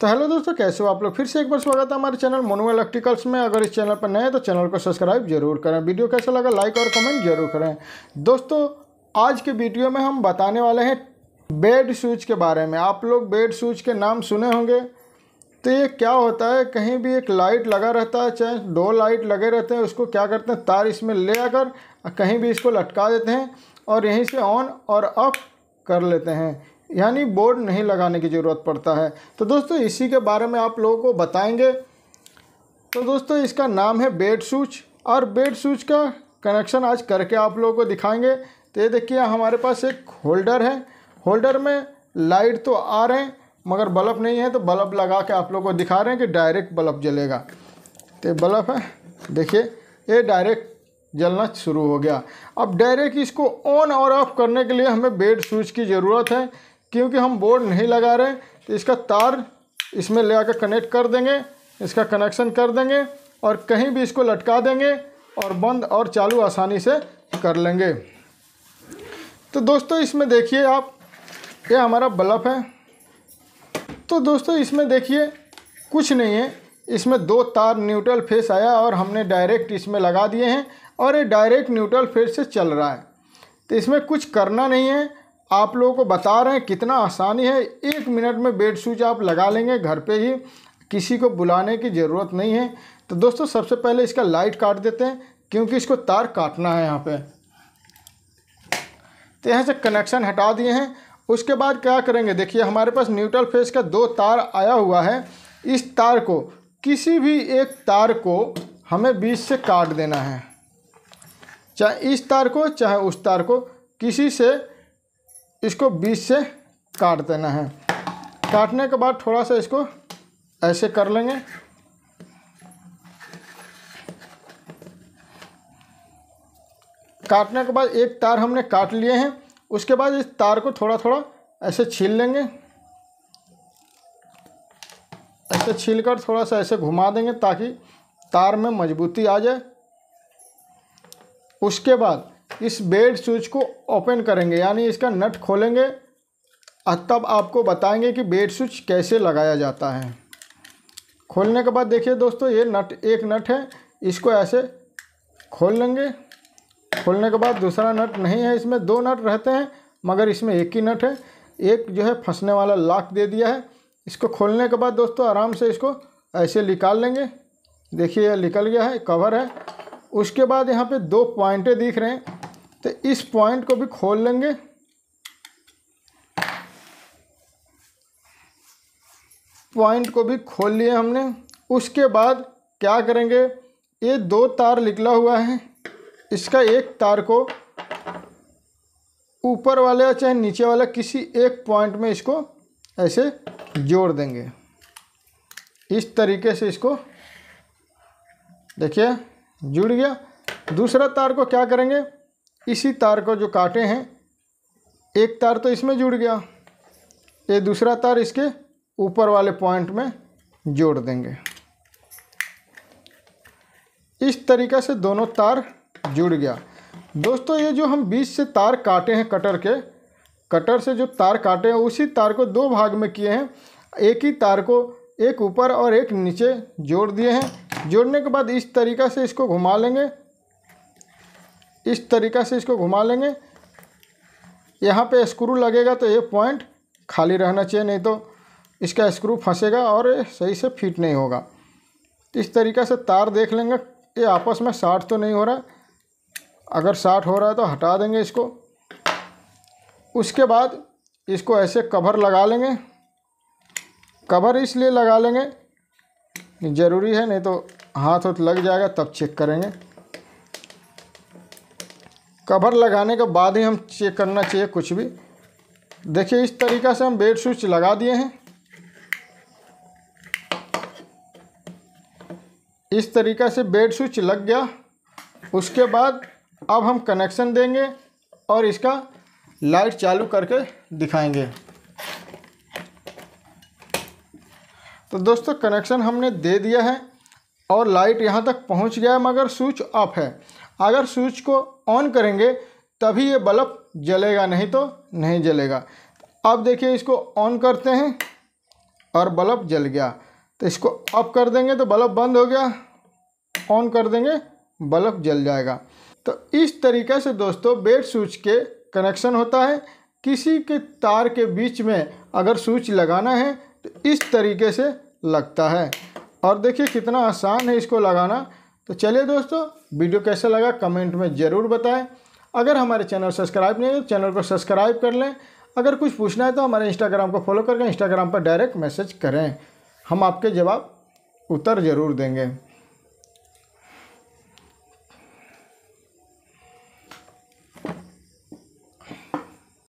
तो हेलो दोस्तों कैसे हो आप लोग फिर से एक बार स्वागत है हमारे चैनल मोनू इलेक्ट्रिकल्स में अगर इस चैनल पर नए हैं तो चैनल को सब्सक्राइब जरूर करें वीडियो कैसा लगा लाइक और कमेंट जरूर करें दोस्तों आज के वीडियो में हम बताने वाले हैं बेड स्विच के बारे में आप लोग बेड स्विच के नाम सुने होंगे तो ये क्या होता है कहीं भी एक लाइट लगा रहता है चाहे दो लाइट लगे रहते हैं उसको क्या करते हैं तार इसमें ले आकर कहीं भी इसको लटका देते हैं और यहीं से ऑन और ऑफ कर लेते हैं यानी बोर्ड नहीं लगाने की ज़रूरत पड़ता है तो दोस्तों इसी के बारे में आप लोगों को बताएंगे तो दोस्तों इसका नाम है बेड स्विच और बेड स्विच का कनेक्शन आज करके आप लोगों को दिखाएंगे तो ये देखिए हमारे पास एक होल्डर है होल्डर में लाइट तो आ रहे हैं मगर बल्ब नहीं है तो बल्ब लगा के आप लोग को दिखा रहे हैं कि डायरेक्ट बल्ब जलेगा तो बल्ब है देखिए ये डायरेक्ट जलना शुरू हो गया अब डायरेक्ट इसको ऑन और ऑफ करने के लिए हमें बेड स्विच की ज़रूरत है क्योंकि हम बोर्ड नहीं लगा रहे तो इसका तार इसमें ले आकर कनेक्ट कर देंगे इसका कनेक्शन कर देंगे और कहीं भी इसको लटका देंगे और बंद और चालू आसानी से कर लेंगे तो दोस्तों इसमें देखिए आप ये हमारा बल्ब है तो दोस्तों इसमें देखिए कुछ नहीं है इसमें दो तार न्यूट्रल फेस आया और हमने डायरेक्ट इसमें लगा दिए हैं और ये डायरेक्ट न्यूट्रल फेस से चल रहा है तो इसमें कुछ करना नहीं है आप लोगों को बता रहे हैं कितना आसानी है एक मिनट में बेड स्विच आप लगा लेंगे घर पे ही किसी को बुलाने की ज़रूरत नहीं है तो दोस्तों सबसे पहले इसका लाइट काट देते हैं क्योंकि इसको तार काटना है यहाँ पे तो यहाँ से कनेक्शन हटा दिए हैं उसके बाद क्या करेंगे देखिए हमारे पास न्यूट्रल फेस का दो तार आया हुआ है इस तार को किसी भी एक तार को हमें बीच से काट देना है चाहे इस तार को चाहे उस तार को किसी से इसको बीच से काट देना है काटने के बाद थोड़ा सा इसको ऐसे कर लेंगे काटने के बाद एक तार हमने काट लिए हैं उसके बाद इस तार को थोड़ा थोड़ा ऐसे छील लेंगे ऐसे छील कर थोड़ा सा ऐसे घुमा देंगे ताकि तार में मजबूती आ जाए उसके बाद इस बेड स्विच को ओपन करेंगे यानी इसका नट खोलेंगे और तब आपको बताएंगे कि बेड स्विच कैसे लगाया जाता है खोलने के बाद देखिए दोस्तों ये नट एक नट है इसको ऐसे खोल लेंगे खोलने के बाद दूसरा नट नहीं है इसमें दो नट रहते हैं मगर इसमें एक ही नट है एक जो है फंसने वाला लाख दे दिया है इसको खोलने के बाद दोस्तों आराम से इसको ऐसे निकाल लेंगे देखिए यह निकल गया है कवर है उसके बाद यहाँ पे दो पॉइंटें दिख रहे हैं तो इस पॉइंट को भी खोल लेंगे पॉइंट को भी खोल लिए हमने उसके बाद क्या करेंगे ये दो तार निकला हुआ है इसका एक तार को ऊपर वाले या चाहे नीचे वाला किसी एक पॉइंट में इसको ऐसे जोड़ देंगे इस तरीके से इसको देखिए जुड़ गया दूसरा तार को क्या करेंगे इसी तार को जो काटे हैं एक तार तो इसमें जुड़ गया ये दूसरा तार इसके ऊपर वाले पॉइंट में जोड़ देंगे इस तरीक़े से दोनों तार जुड़ गया दोस्तों ये जो हम बीच से तार काटे हैं कटर के कटर से जो तार काटे हैं उसी तार को दो भाग में किए हैं एक ही तार को एक ऊपर और एक नीचे जोड़ दिए हैं जोड़ने के बाद इस तरीक़ा से इसको घुमा लेंगे इस तरीक़ा से इसको घुमा लेंगे यहाँ पे स्क्रू लगेगा तो ये पॉइंट खाली रहना चाहिए नहीं तो इसका स्क्रू फंसेगा और सही से फिट नहीं होगा इस तरीक़ा से तार देख लेंगे ये आपस में साठ तो नहीं हो रहा अगर साठ हो रहा है तो हटा देंगे इसको उसके बाद इसको ऐसे कवर लगा लेंगे कवर इसलिए लगा लेंगे ज़रूरी है नहीं तो हाथ वाथ लग जाएगा तब चेक करेंगे कवर लगाने के बाद ही हम चेक करना चाहिए कुछ भी देखिए इस तरीक़ा से हम बेड स्विच लगा दिए हैं इस तरीक़ा से बेड स्विच लग गया उसके बाद अब हम कनेक्शन देंगे और इसका लाइट चालू करके दिखाएंगे तो दोस्तों कनेक्शन हमने दे दिया है और लाइट यहाँ तक पहुँच गया मगर स्विच ऑफ है अगर स्विच को ऑन करेंगे तभी ये बल्ब जलेगा नहीं तो नहीं जलेगा अब देखिए इसको ऑन करते हैं और बल्ब जल गया तो इसको ऑफ कर देंगे तो बल्ब बंद हो गया ऑन कर देंगे बल्ब जल जाएगा तो इस तरीके से दोस्तों बेड स्विच के कनेक्शन होता है किसी के तार के बीच में अगर स्विच लगाना है तो इस तरीके से लगता है और देखिए कितना आसान है इसको लगाना तो चलिए दोस्तों वीडियो कैसा लगा कमेंट में ज़रूर बताएं अगर हमारे चैनल सब्सक्राइब नहीं है तो चैनल को सब्सक्राइब कर लें अगर कुछ पूछना है तो हमारे इंस्टाग्राम को फॉलो करके इंस्टाग्राम पर डायरेक्ट मैसेज करें हम आपके जवाब उत्तर ज़रूर देंगे